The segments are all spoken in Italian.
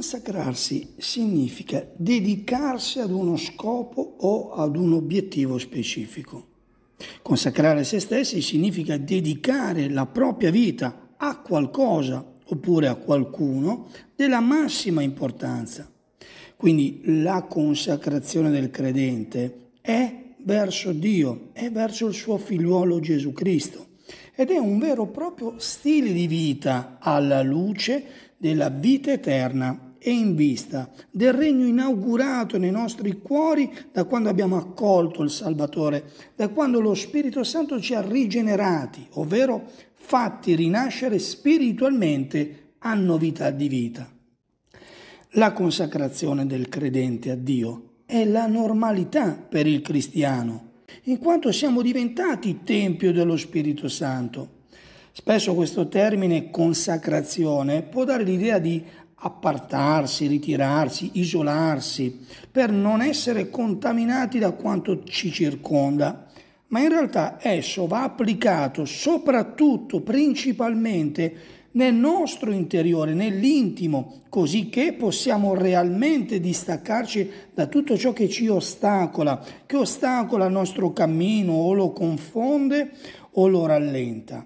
Consacrarsi significa dedicarsi ad uno scopo o ad un obiettivo specifico. Consacrare se stessi significa dedicare la propria vita a qualcosa oppure a qualcuno della massima importanza. Quindi la consacrazione del credente è verso Dio, è verso il suo figliuolo Gesù Cristo ed è un vero e proprio stile di vita alla luce della vita eterna e in vista del regno inaugurato nei nostri cuori da quando abbiamo accolto il Salvatore, da quando lo Spirito Santo ci ha rigenerati, ovvero fatti rinascere spiritualmente a novità di vita. La consacrazione del credente a Dio è la normalità per il cristiano, in quanto siamo diventati tempio dello Spirito Santo. Spesso questo termine consacrazione può dare l'idea di appartarsi, ritirarsi, isolarsi, per non essere contaminati da quanto ci circonda. Ma in realtà esso va applicato soprattutto, principalmente, nel nostro interiore, nell'intimo, così che possiamo realmente distaccarci da tutto ciò che ci ostacola, che ostacola il nostro cammino o lo confonde o lo rallenta.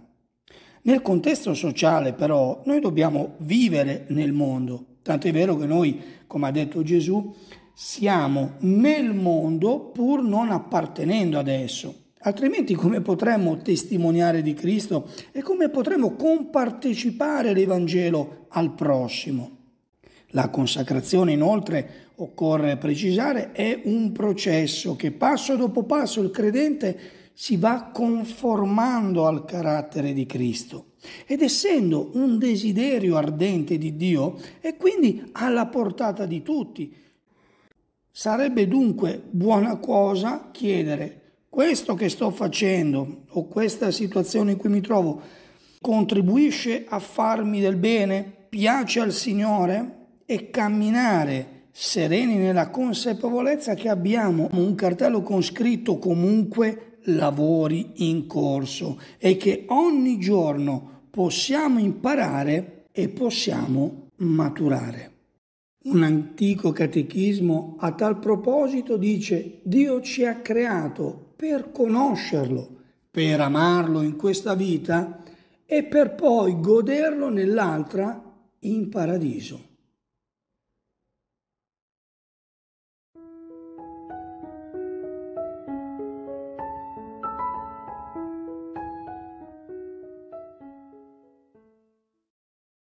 Nel contesto sociale però noi dobbiamo vivere nel mondo, tanto è vero che noi, come ha detto Gesù, siamo nel mondo pur non appartenendo ad esso. Altrimenti come potremmo testimoniare di Cristo e come potremmo compartecipare l'Evangelo al prossimo? La consacrazione inoltre, occorre precisare, è un processo che passo dopo passo il credente si va conformando al carattere di Cristo ed essendo un desiderio ardente di Dio è quindi alla portata di tutti. Sarebbe dunque buona cosa chiedere questo che sto facendo o questa situazione in cui mi trovo contribuisce a farmi del bene, piace al Signore e camminare sereni nella consapevolezza che abbiamo un cartello con scritto comunque lavori in corso e che ogni giorno possiamo imparare e possiamo maturare. Un antico catechismo a tal proposito dice Dio ci ha creato per conoscerlo, per amarlo in questa vita e per poi goderlo nell'altra in paradiso.